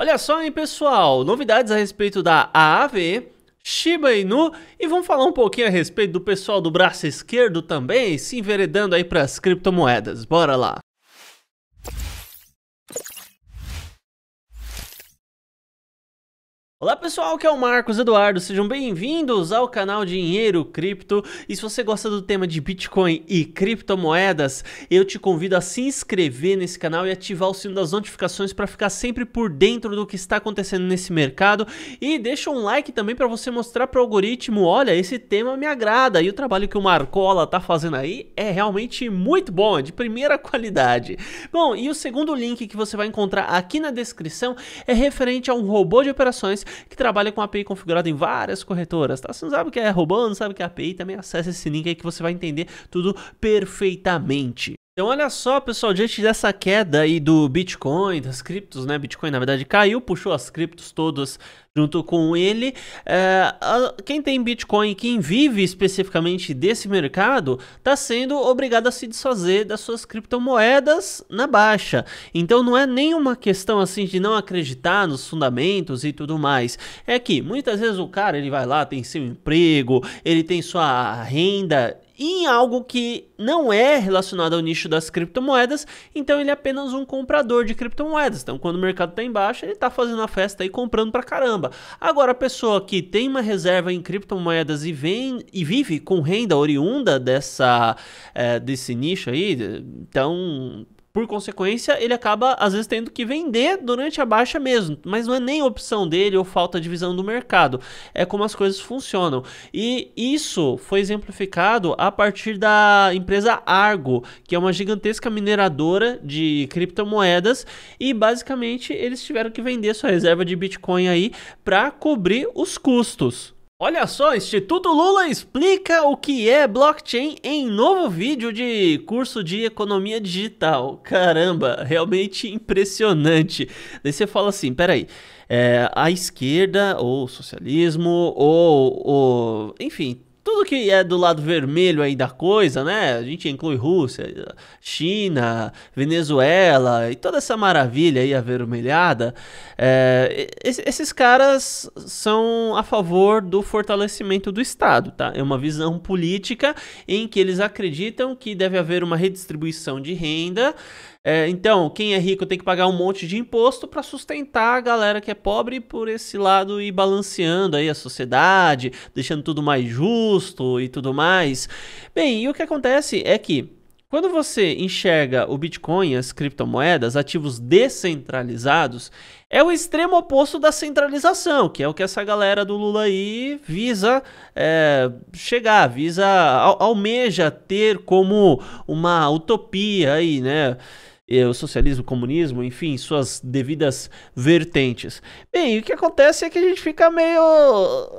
Olha só, hein, pessoal, novidades a respeito da AAV, Shiba Inu e vamos falar um pouquinho a respeito do pessoal do braço esquerdo também se enveredando aí para as criptomoedas. Bora lá. Olá pessoal, que é o Marcos Eduardo, sejam bem-vindos ao canal Dinheiro Cripto. E se você gosta do tema de Bitcoin e criptomoedas, eu te convido a se inscrever nesse canal e ativar o sino das notificações para ficar sempre por dentro do que está acontecendo nesse mercado. E deixa um like também para você mostrar para o algoritmo, olha, esse tema me agrada e o trabalho que o Marcola está fazendo aí é realmente muito bom, é de primeira qualidade. Bom, e o segundo link que você vai encontrar aqui na descrição é referente a um robô de operações que trabalha com API configurada em várias corretoras, tá? Você não sabe o que é robô, não sabe o que é API, também acessa esse link aí que você vai entender tudo perfeitamente. Então olha só, pessoal, diante dessa queda aí do Bitcoin, das criptos, né? Bitcoin na verdade caiu, puxou as criptos todas junto com ele. É, a, quem tem Bitcoin, quem vive especificamente desse mercado, está sendo obrigado a se desfazer das suas criptomoedas na baixa. Então não é nenhuma questão assim de não acreditar nos fundamentos e tudo mais. É que muitas vezes o cara ele vai lá, tem seu emprego, ele tem sua renda em algo que não é relacionado ao nicho das criptomoedas, então ele é apenas um comprador de criptomoedas. Então, quando o mercado está em baixa, ele está fazendo a festa e comprando para caramba. Agora, a pessoa que tem uma reserva em criptomoedas e vem e vive com renda oriunda dessa é, desse nicho aí, então por consequência, ele acaba às vezes tendo que vender durante a baixa mesmo, mas não é nem opção dele ou falta de visão do mercado, é como as coisas funcionam. E isso foi exemplificado a partir da empresa Argo, que é uma gigantesca mineradora de criptomoedas, e basicamente eles tiveram que vender sua reserva de Bitcoin aí para cobrir os custos. Olha só, Instituto Lula explica o que é blockchain em novo vídeo de curso de economia digital. Caramba, realmente impressionante. Daí você fala assim, peraí, é, a esquerda, ou socialismo, ou, ou enfim, tudo que é do lado vermelho aí da coisa, né? A gente inclui Rússia, China, Venezuela e toda essa maravilha aí avermelhada. É, esses caras são a favor do fortalecimento do Estado, tá? É uma visão política em que eles acreditam que deve haver uma redistribuição de renda. É, então, quem é rico tem que pagar um monte de imposto para sustentar a galera que é pobre por esse lado e balanceando aí a sociedade, deixando tudo mais justo custo e tudo mais. Bem, e o que acontece é que quando você enxerga o Bitcoin, as criptomoedas, ativos descentralizados, é o extremo oposto da centralização, que é o que essa galera do Lula aí visa é, chegar, visa almeja ter como uma utopia aí, né? o socialismo, o comunismo, enfim, suas devidas vertentes. Bem, o que acontece é que a gente fica meio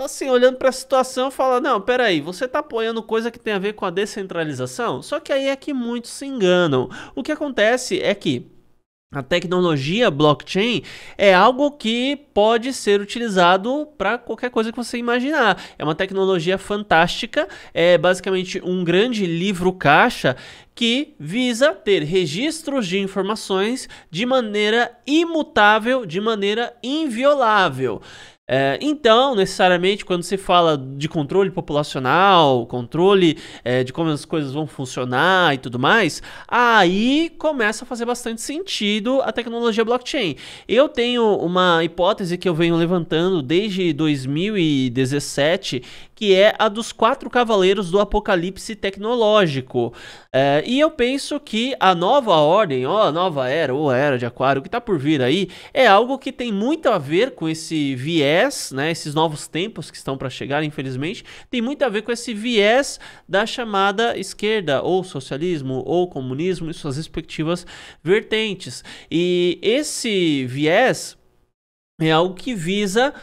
assim, olhando para a situação, fala: "Não, peraí, você está apoiando coisa que tem a ver com a descentralização?" Só que aí é que muitos se enganam. O que acontece é que a tecnologia blockchain é algo que pode ser utilizado para qualquer coisa que você imaginar. É uma tecnologia fantástica, é basicamente um grande livro caixa que visa ter registros de informações de maneira imutável, de maneira inviolável. É, então, necessariamente, quando se fala de controle populacional, controle é, de como as coisas vão funcionar e tudo mais, aí começa a fazer bastante sentido a tecnologia blockchain. Eu tenho uma hipótese que eu venho levantando desde 2017, que é a dos quatro cavaleiros do apocalipse tecnológico. É, e eu penso que a nova ordem, ó, a nova era, ou a era de aquário que está por vir aí, é algo que tem muito a ver com esse viés viés, né, esses novos tempos que estão para chegar, infelizmente, tem muito a ver com esse viés da chamada esquerda, ou socialismo, ou comunismo e suas respectivas vertentes. E esse viés é algo que visa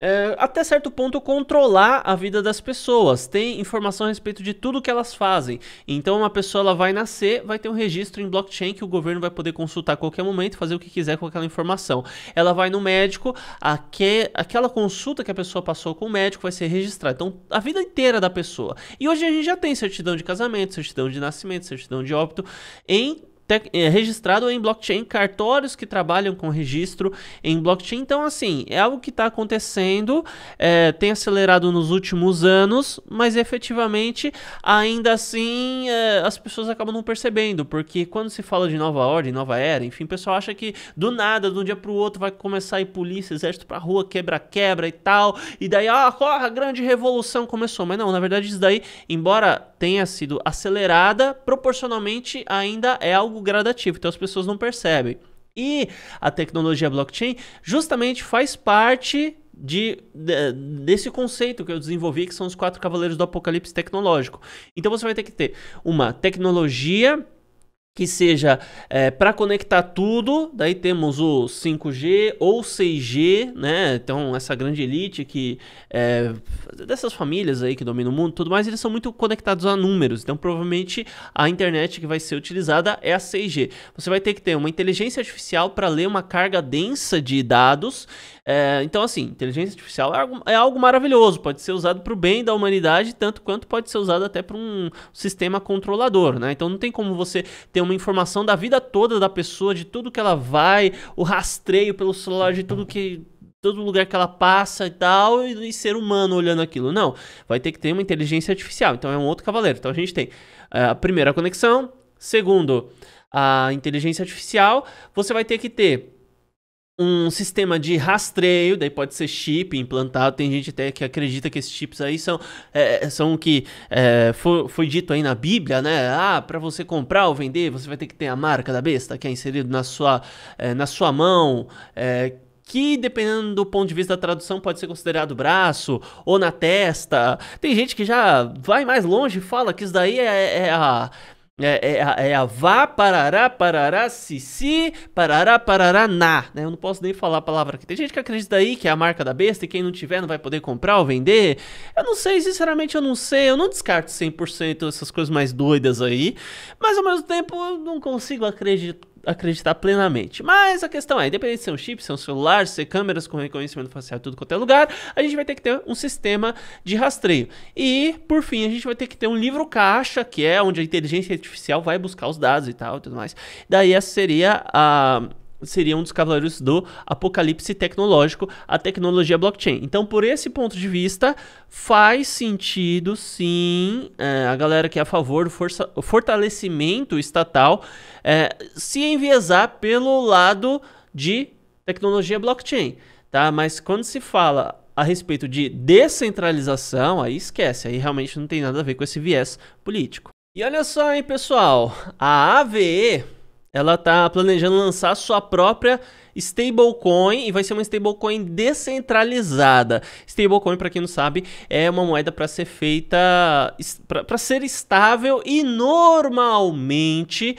é, até certo ponto controlar a vida das pessoas, tem informação a respeito de tudo que elas fazem. Então uma pessoa ela vai nascer, vai ter um registro em blockchain que o governo vai poder consultar a qualquer momento, fazer o que quiser com aquela informação. Ela vai no médico, aque, aquela consulta que a pessoa passou com o médico vai ser registrada. Então a vida inteira da pessoa. E hoje a gente já tem certidão de casamento, certidão de nascimento, certidão de óbito em eh, registrado em blockchain, cartórios que trabalham com registro em blockchain. Então, assim, é algo que está acontecendo, é, tem acelerado nos últimos anos, mas efetivamente, ainda assim, é, as pessoas acabam não percebendo, porque quando se fala de nova ordem, nova era, enfim, o pessoal acha que do nada, de um dia para o outro, vai começar a ir polícia, exército para rua, quebra-quebra e tal, e daí, ah, a grande revolução começou. Mas não, na verdade, isso daí, embora tenha sido acelerada, proporcionalmente ainda é algo gradativo, então as pessoas não percebem. E a tecnologia blockchain justamente faz parte de, de, desse conceito que eu desenvolvi, que são os quatro cavaleiros do apocalipse tecnológico. Então você vai ter que ter uma tecnologia que seja é, eh, para conectar tudo. Daí temos o 5G ou 6G, né? Então essa grande elite que é, dessas famílias aí que dominam o mundo, tudo mais, eles são muito conectados a números. Então provavelmente a internet que vai ser utilizada é a 6G. Você vai ter que ter uma inteligência artificial para ler uma carga densa de dados é, então, assim, inteligência artificial é algo, é algo maravilhoso, pode ser usado para o bem da humanidade, tanto quanto pode ser usado até para um sistema controlador, né? Então não tem como você ter uma informação da vida toda da pessoa, de tudo que ela vai, o rastreio pelo celular, de tudo que todo lugar que ela passa e tal, e, e, ser humano olhando aquilo. Não, vai ter que ter uma inteligência artificial. Então é um outro cavaleiro. Então a gente tem é, a primeira conexão, segundo a inteligência artificial, você vai ter que ter um sistema de rastreio, daí pode ser chip implantado, tem gente até que acredita que esses chips aí são, é, é são o que é, foi, foi dito aí na Bíblia, né? Ah, para você comprar ou vender, você vai ter que ter a marca da besta que é inserido na sua, é, na sua mão, é, que dependendo do ponto de vista da tradução pode ser considerado braço ou na testa. Tem gente que já vai mais longe e fala que isso daí é, é a é, é, a, é a vá, parará, parará, sisi, parará, parará, na. Né? Eu não posso nem falar a palavra aqui. Tem gente que acredita aí que é a marca da besta e quem não tiver não vai poder comprar ou vender. Eu não sei, sinceramente eu não sei. Eu não descarto 100% essas coisas mais doidas aí. Mas ao mesmo tempo eu não consigo acreditar acreditar plenamente. Mas a questão é, independente de ser um chip, ser um celular, ser câmeras com reconhecimento facial tudo quanto é lugar, a gente vai ter que ter um sistema de rastreio. E, por fim, a gente vai ter que ter um livro caixa, que é onde a inteligência artificial vai buscar os dados e tal e tudo mais. Daí essa seria a seria um dos cavaleiros do apocalipse tecnológico, a tecnologia blockchain. Então, por esse ponto de vista, faz sentido sim é, a galera que é a favor do força, fortalecimento estatal é, se enviesar pelo lado de tecnologia blockchain. Tá? Mas quando se fala a respeito de descentralização, aí esquece, aí realmente não tem nada a ver com esse viés político. E olha só, hein, pessoal, a AVE ela tá planejando lançar sua própria stablecoin e vai ser uma stablecoin descentralizada. Stablecoin, para quem não sabe, é uma moeda para ser feita para ser estável e normalmente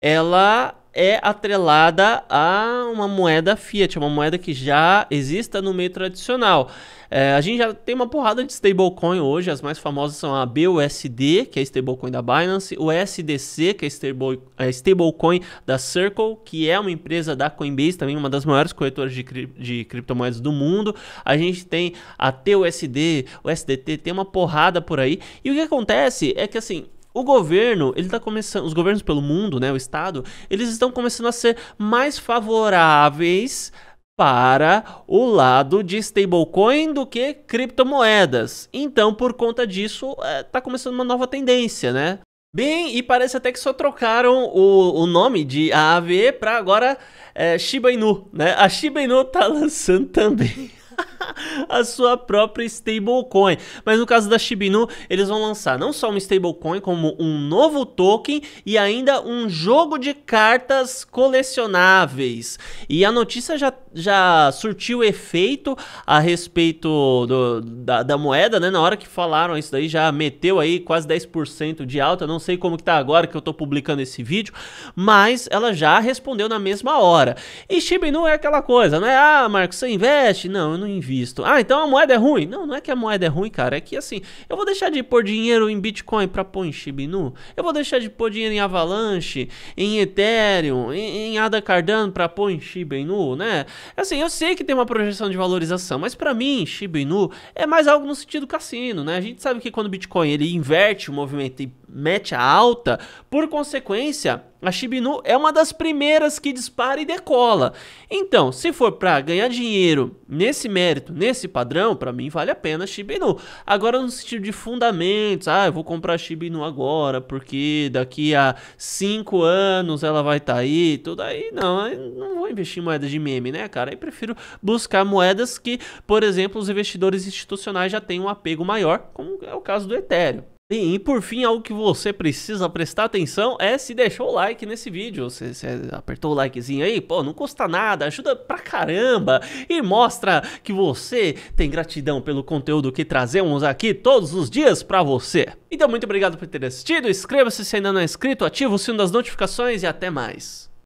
ela é atrelada a uma moeda fiat, uma moeda que já exista no meio tradicional. É, a gente já tem uma porrada de stablecoin hoje, as mais famosas são a BUSD, que é stablecoin da Binance, o SDC, que é, é stablecoin da Circle, que é uma empresa da Coinbase, também uma das maiores corretoras de, cri de criptomoedas do mundo. A gente tem a TUSD, o SDT, tem uma porrada por aí. E o que acontece é que assim, o governo, ele tá começando, os governos pelo mundo, né, o estado, eles estão começando a ser mais favoráveis para o lado de stablecoin do que criptomoedas. Então, por conta disso, está é, tá começando uma nova tendência, né? Bem, e parece até que só trocaram o, o nome de AAVE para agora é, Shiba Inu, né? A Shiba Inu tá lançando também. a sua própria stablecoin. Mas no caso da Shibinu eles vão lançar não só uma stablecoin, como um novo token e ainda um jogo de cartas colecionáveis. E a notícia já, já surtiu efeito a respeito do, da, da moeda, né? Na hora que falaram isso daí, já meteu aí quase 10% de alta. Não sei como que tá agora que eu tô publicando esse vídeo, mas ela já respondeu na mesma hora. E Shibinu é aquela coisa, né? Ah, Marcos, você investe? Não, eu não invisto visto. Ah, então a moeda é ruim? Não, não é que a moeda é ruim, cara. É que assim, eu vou deixar de pôr dinheiro em Bitcoin para pôr em Shiba Inu. Eu vou deixar de pôr dinheiro em Avalanche, em Ethereum, em, ADA Cardano para pôr em Shiba Inu, né? Assim, eu sei que tem uma projeção de valorização, mas para mim, Shiba Inu é mais algo no sentido cassino, né? A gente sabe que quando o Bitcoin ele inverte o movimento e mete a alta, por consequência, a Shibinu é uma das primeiras que dispara e decola. Então, se for para ganhar dinheiro nesse mérito, nesse padrão, para mim vale a pena a Shibinu. Agora no sentido de fundamentos, ah, eu vou comprar a Shibinu agora porque daqui a 5 anos ela vai estar tá aí, tudo aí, não, não vou investir em moedas de meme, né, cara? Eu prefiro buscar moedas que, por exemplo, os investidores institucionais já têm um apego maior, como é o caso do Ethereum. E, e, por fim, algo que você precisa prestar atenção é se deixou o like nesse vídeo. Você, você apertou o likezinho aí, pô, não custa nada, ajuda pra caramba e mostra que você tem gratidão pelo conteúdo que trazemos aqui todos os dias pra você. Então, muito obrigado por ter assistido, inscreva-se se ainda não é inscrito, ativa o sino das notificações e até mais.